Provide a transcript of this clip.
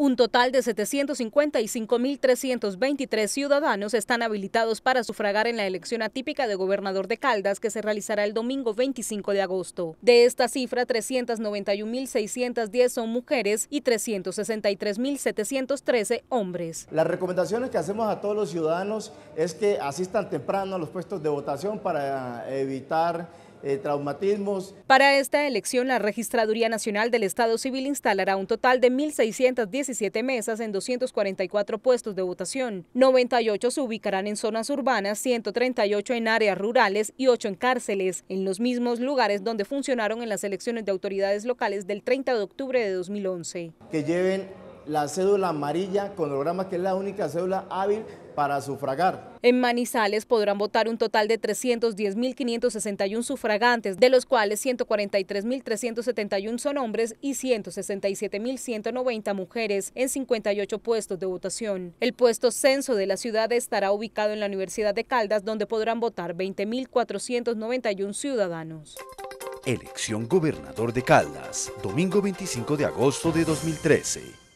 Un total de 755.323 ciudadanos están habilitados para sufragar en la elección atípica de gobernador de Caldas que se realizará el domingo 25 de agosto. De esta cifra, 391.610 son mujeres y 363.713 hombres. Las recomendaciones que hacemos a todos los ciudadanos es que asistan temprano a los puestos de votación para evitar eh, traumatismos. Para esta elección, la Registraduría Nacional del Estado Civil instalará un total de 1.617 mesas en 244 puestos de votación. 98 se ubicarán en zonas urbanas, 138 en áreas rurales y 8 en cárceles, en los mismos lugares donde funcionaron en las elecciones de autoridades locales del 30 de octubre de 2011. Que lleven la cédula amarilla con programa que es la única cédula hábil para sufragar. En Manizales podrán votar un total de 310.561 sufragantes, de los cuales 143.371 son hombres y 167.190 mujeres en 58 puestos de votación. El puesto censo de la ciudad estará ubicado en la Universidad de Caldas, donde podrán votar 20.491 ciudadanos. Elección Gobernador de Caldas, domingo 25 de agosto de 2013.